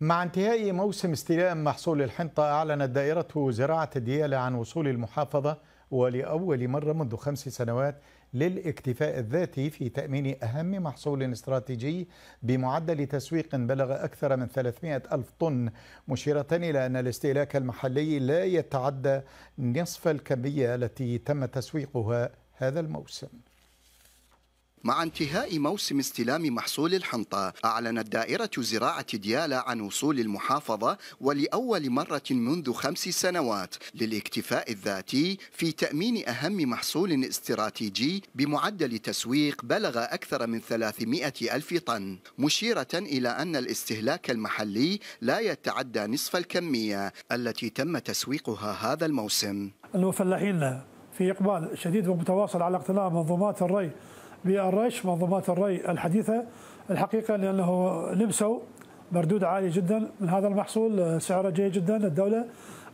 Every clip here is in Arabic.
مع انتهاء موسم استلام محصول الحنطة أعلنت دائرة زراعة الديالة عن وصول المحافظة ولأول مرة منذ خمس سنوات للاكتفاء الذاتي في تأمين أهم محصول استراتيجي بمعدل تسويق بلغ أكثر من 300 ألف طن مشيرة إلى أن الاستهلاك المحلي لا يتعدى نصف الكمية التي تم تسويقها هذا الموسم مع انتهاء موسم استلام محصول الحنطة أعلنت دائرة زراعة ديالى عن وصول المحافظة ولأول مرة منذ خمس سنوات للاكتفاء الذاتي في تأمين أهم محصول استراتيجي بمعدل تسويق بلغ أكثر من 300 ألف طن مشيرة إلى أن الاستهلاك المحلي لا يتعدى نصف الكمية التي تم تسويقها هذا الموسم الفلاحين في إقبال شديد ومتواصل على اقتناء منظومات الري بالريش منظومات الري الحديثة الحقيقة لأنه لبسوا مردود عالي جدا من هذا المحصول سعره جيد جدا الدولة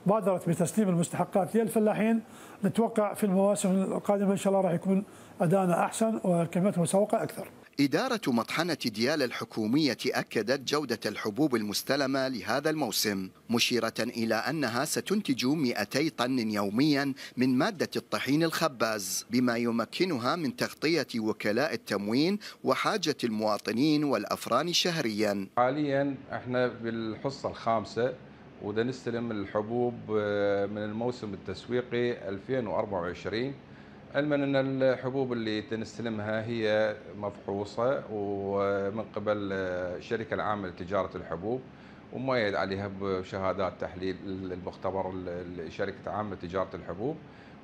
بادرت بتسليم المستحقات للفلاحين نتوقع في المواسم القادمة إن شاء الله راح يكون أدائنا أحسن وكميات مسوقة أكثر إدارة مطحنة ديال الحكومية أكدت جودة الحبوب المستلمة لهذا الموسم مشيرة إلى أنها ستنتج 200 طن يوميا من مادة الطحين الخباز بما يمكنها من تغطية وكلاء التموين وحاجة المواطنين والأفران شهريا حاليا احنا بالحصة الخامسة وده نستلم الحبوب آه، من الموسم التسويقي 2024 علما ان الحبوب اللي تنستلمها هي مفحوصه ومن قبل الشركه العامه لتجاره الحبوب ومؤيد عليها بشهادات تحليل المختبر الشركه عامه لتجاره الحبوب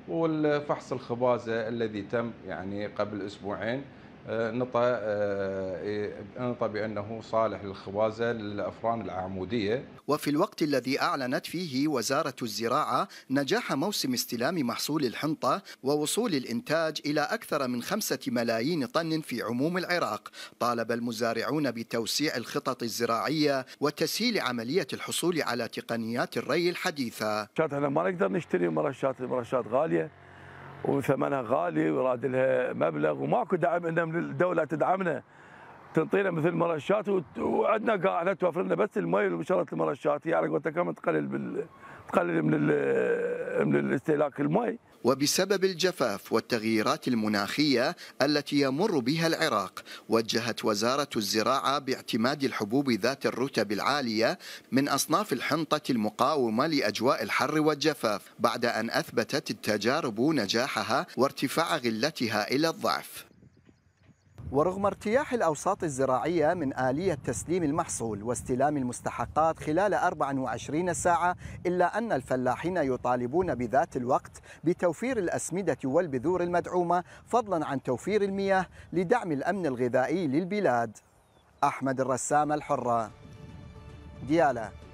والفحص الخبازه الذي تم يعني قبل اسبوعين نطى آه، نطى آه، إيه، بانه صالح للخوازه للافران العموديه. وفي الوقت الذي اعلنت فيه وزاره الزراعه نجاح موسم استلام محصول الحنطه ووصول الانتاج الى اكثر من خمسة ملايين طن في عموم العراق، طالب المزارعون بتوسيع الخطط الزراعيه وتسهيل عمليه الحصول على تقنيات الري الحديثه. احنا ما نقدر نشتري مرشات مرشات غاليه. وثمنها غالي وراد لها مبلغ وماكو دعم من الدوله تدعمنا تنطينا مثل المرشات وعندنا قاعده توفر لنا بس المي ومشاره المرشات يعني قلت كم تقلل بال تقلل من من استهلاك الماء وبسبب الجفاف والتغييرات المناخية التي يمر بها العراق وجهت وزارة الزراعة باعتماد الحبوب ذات الرتب العالية من أصناف الحنطة المقاومة لأجواء الحر والجفاف بعد أن أثبتت التجارب نجاحها وارتفاع غلتها إلى الضعف ورغم ارتياح الأوساط الزراعية من آلية تسليم المحصول واستلام المستحقات خلال 24 ساعة إلا أن الفلاحين يطالبون بذات الوقت بتوفير الأسمدة والبذور المدعومة فضلا عن توفير المياه لدعم الأمن الغذائي للبلاد أحمد الرسام الحرة ديالا